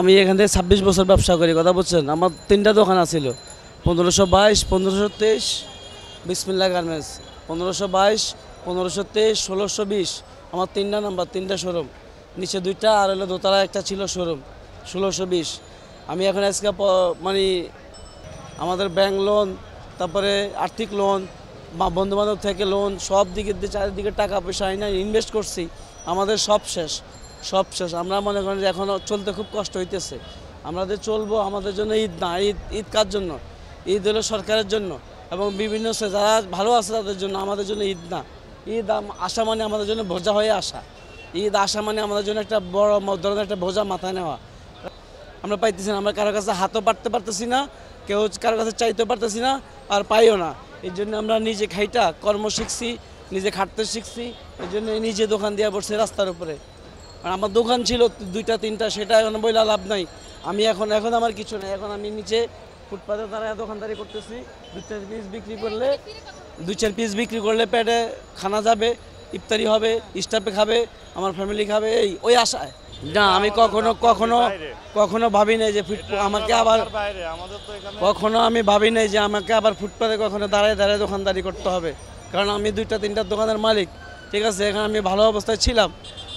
আমি এখান থেকে ছাব্বিশ বছর ব্যবসা করি কথা বলছেন আমার তিনটা দোকান আছিল পনেরোশো বাইশ পনেরোশো তেইশ বিসমিল্লা গার্মেন্টস পনেরোশো বাইশ পনেরোশো তেইশ ষোলোশো বিশ আমার তিনটা নাম্বার তিনটা শোরুম নিচে দুইটা আর হলো দোতলা একটা ছিল শোরুম ষোলোশো বিশ আমি এখন আজকে মানে আমাদের ব্যাংক লোন তারপরে আর্থিক লোন বা বন্ধুবান্ধব থেকে লোন সব দিকে চারিদিকে টাকা পয়সা আইনা ইনভেস্ট করছি আমাদের সব শেষ সব শেষ আমরা মনে করেন যে এখন চলতে খুব কষ্ট হইতেছে আমাদের চলবো আমাদের জন্য ঈদ না ঈদ ঈদ কার জন্য ঈদ হলো সরকারের জন্য এবং বিভিন্ন যারা ভালো আছে তাদের জন্য আমাদের জন্য ঈদ না ঈদ আসা মানে আমাদের জন্য ভোজা হয়ে আসা ঈদ আসা মানে আমাদের জন্য একটা বড় ধরনের একটা ভোজা মাথায় নেওয়া আমরা পাইতেছি না আমরা কারোর কাছে হাতও পারতে পারতেছি না কেউ কারোর কাছে চাইতেও পারতেছি না আর পাইও না এই জন্য আমরা নিজে খাইটা কর্ম শিখছি নিজে খাটতে শিখছি এই জন্য নিজে দোকান দিয়ে বসছি রাস্তার উপরে আর আমার দোকান ছিল দুইটা তিনটা সেটা এখন বইলা লাভ নাই আমি এখন এখন আমার কিছু নেই এখন আমি নিচে ফুটপাতে দাঁড়ায় দোকানদারি করতেছি দু চার পিস বিক্রি করলে দু চার পিস বিক্রি করলে পেটে খানা যাবে ইফতারি হবে স্টাফে খাবে আমার ফ্যামিলি খাবে এই ওই আশায় না আমি কখনো কখনো কখনো ভাবি নাই যে ফুটপাথ আমাকে আবার কখনো আমি ভাবি নাই যে আমাকে আবার ফুটপাথে কখনো দাঁড়ায় দাঁড়ায় দোকানদারি করতে হবে কারণ আমি দুইটা তিনটা দোকানের মালিক ঠিক আছে এখানে আমি ভালো অবস্থায় ছিলাম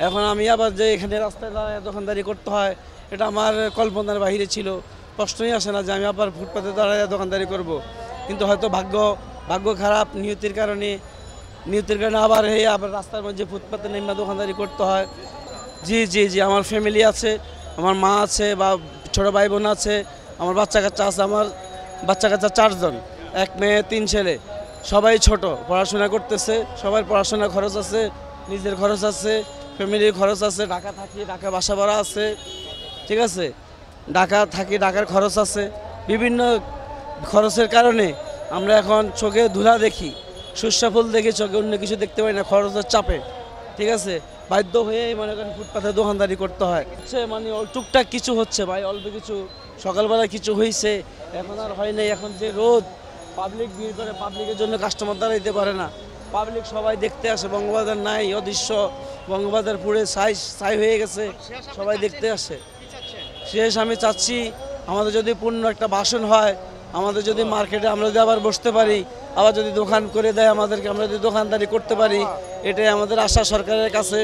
এখন আমি আবার যে এখানে রাস্তায় দাঁড়ায় দোকানদারি করতে হয় এটা আমার কল্পনার বাহিরে ছিল প্রশ্নই আসে না যে আমি আবার ফুটপাতে দাঁড়ায় দোকানদারি করব। কিন্তু হয়তো ভাগ্য ভাগ্য খারাপ নিয়তির কারণে নিয়তির কারণে আবার হয়ে আবার রাস্তার মধ্যে ফুটপাতে নেমে দোকানদারি করতে হয় জি জি জি আমার ফ্যামিলি আছে আমার মা আছে বা ছোটো ভাই বোন আছে আমার বাচ্চা কাচ্চা আছে আমার বাচ্চা কাচ্চা চারজন এক মেয়ে তিন ছেলে সবাই ছোট পড়াশোনা করতেছে সবার পড়াশোনা খরচ আছে নিজের খরচ আছে ফ্যামিলির খরচ আছে ঢাকা থাকি ঢাকা বাসা ভাড়া আছে ঠিক আছে ঢাকা থাকি ঢাকার খরচ আছে বিভিন্ন খরচের কারণে আমরা এখন চোখে ধুলা দেখি সুস্বা ফুল দেখি চোখে অন্য কিছু দেখতে পাই না খরচের চাপে ঠিক আছে বাধ্য হয়ে মনে করেন ফুটপাথে দোকানদারি করতে হয় হচ্ছে মানে টুকটাক কিছু হচ্ছে ভাই অল্প কিছু সকালবেলা কিছু হয়েছে এখন আর হয় নাই এখন যে রোদ পাবলিক ভিড় করে পাবলিকের জন্য কাস্টমার দাঁড়াইতে পারে না পাবলিক সবাই দেখতে আসে বঙ্গবাজার নাই অদৃশ্য বঙ্গবাজার পুরে সাই সাই হয়ে গেছে সবাই দেখতে আসে শেষ আমি চাচ্ছি আমাদের যদি পূর্ণ একটা বাসন হয় আমাদের যদি মার্কেটে আমরা যদি আবার বসতে পারি আবার যদি দোকান করে দেয় আমাদেরকে আমরা যদি দোকানদারি করতে পারি এটাই আমাদের আশা সরকারের কাছে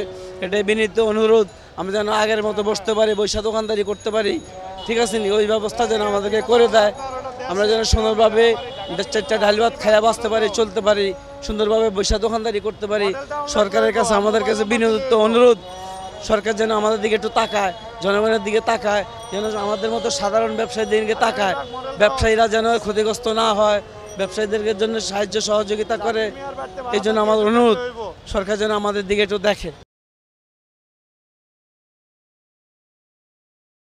এটাই বিনীত অনুরোধ আমরা যেন আগের মতো বসতে পারি বৈশা দোকানদারি করতে পারি ঠিক আছে নি ওই ব্যবস্থা যেন আমাদেরকে করে দেয় আমরা যেন সুন্দরভাবে চারটা ডাল ভাত খায়া বাঁচতে পারি চলতে পারি সুন্দরভাবে বৈশা দোকানদারি করতে পারি সরকারের কাছে আমাদের কাছে বিনোদিত অনুরোধ সরকার যেন আমাদের দিকে একটু তাকায় জনগণের দিকে তাকায় যেন আমাদের মতো সাধারণ ব্যবসায়ীদের দিকে তাকায় ব্যবসায়ীরা যেন ক্ষতিগ্রস্ত না হয় ব্যবসায়ীদেরকে জন্য সাহায্য সহযোগিতা করে এই জন্য আমার অনুরোধ সরকার যেন আমাদের দিকে একটু দেখে